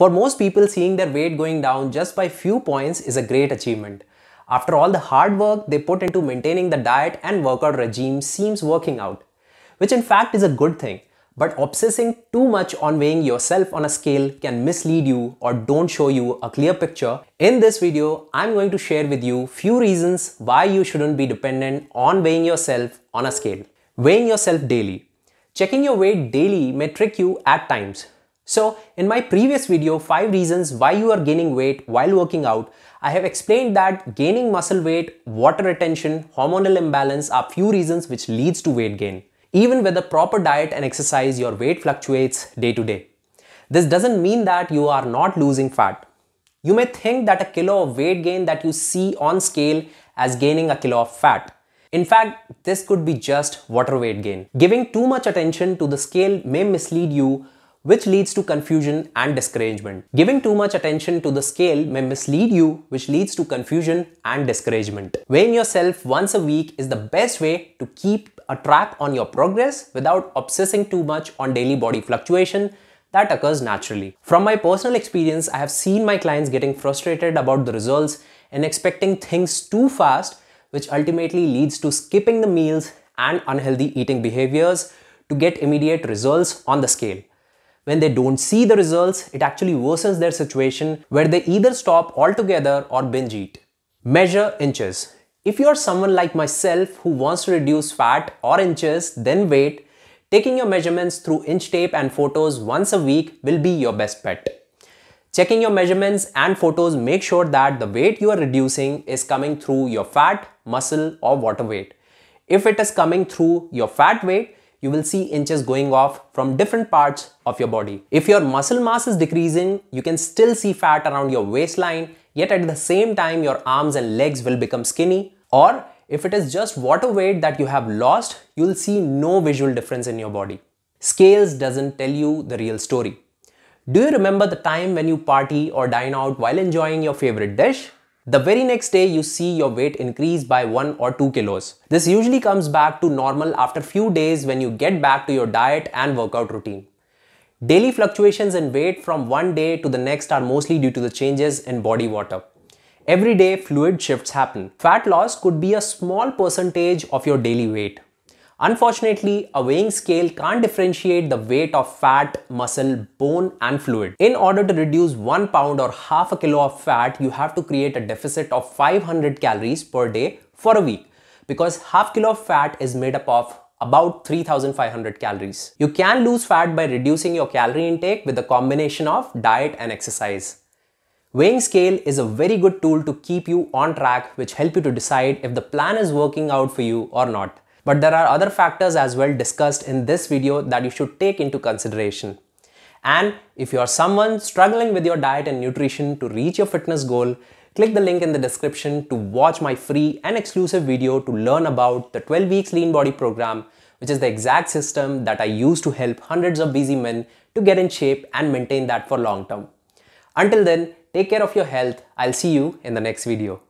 For most people, seeing their weight going down just by few points is a great achievement. After all the hard work they put into maintaining the diet and workout regime seems working out, which in fact is a good thing. But obsessing too much on weighing yourself on a scale can mislead you or don't show you a clear picture. In this video, I'm going to share with you few reasons why you shouldn't be dependent on weighing yourself on a scale. Weighing yourself daily. Checking your weight daily may trick you at times. So in my previous video, 5 reasons why you are gaining weight while working out, I have explained that gaining muscle weight, water retention, hormonal imbalance are few reasons which leads to weight gain. Even with the proper diet and exercise, your weight fluctuates day to day. This doesn't mean that you are not losing fat. You may think that a kilo of weight gain that you see on scale as gaining a kilo of fat. In fact, this could be just water weight gain. Giving too much attention to the scale may mislead you which leads to confusion and discouragement. Giving too much attention to the scale may mislead you, which leads to confusion and discouragement. Weighing yourself once a week is the best way to keep a track on your progress without obsessing too much on daily body fluctuation that occurs naturally. From my personal experience, I have seen my clients getting frustrated about the results and expecting things too fast, which ultimately leads to skipping the meals and unhealthy eating behaviors to get immediate results on the scale. When they don't see the results, it actually worsens their situation where they either stop altogether or binge eat. Measure inches. If you are someone like myself who wants to reduce fat or inches, then weight, taking your measurements through inch tape and photos once a week will be your best bet. Checking your measurements and photos make sure that the weight you are reducing is coming through your fat, muscle or water weight. If it is coming through your fat weight, you will see inches going off from different parts of your body. If your muscle mass is decreasing, you can still see fat around your waistline, yet at the same time your arms and legs will become skinny. Or if it is just water weight that you have lost, you'll see no visual difference in your body. Scales doesn't tell you the real story. Do you remember the time when you party or dine out while enjoying your favorite dish? The very next day you see your weight increase by 1 or 2 kilos. This usually comes back to normal after few days when you get back to your diet and workout routine. Daily fluctuations in weight from one day to the next are mostly due to the changes in body water. Every day fluid shifts happen. Fat loss could be a small percentage of your daily weight. Unfortunately, a weighing scale can't differentiate the weight of fat, muscle, bone and fluid. In order to reduce 1 pound or half a kilo of fat, you have to create a deficit of 500 calories per day for a week because half kilo of fat is made up of about 3500 calories. You can lose fat by reducing your calorie intake with a combination of diet and exercise. Weighing scale is a very good tool to keep you on track which help you to decide if the plan is working out for you or not. But there are other factors as well discussed in this video that you should take into consideration. And if you are someone struggling with your diet and nutrition to reach your fitness goal, click the link in the description to watch my free and exclusive video to learn about the 12 weeks lean body program, which is the exact system that I use to help hundreds of busy men to get in shape and maintain that for long term. Until then, take care of your health. I'll see you in the next video.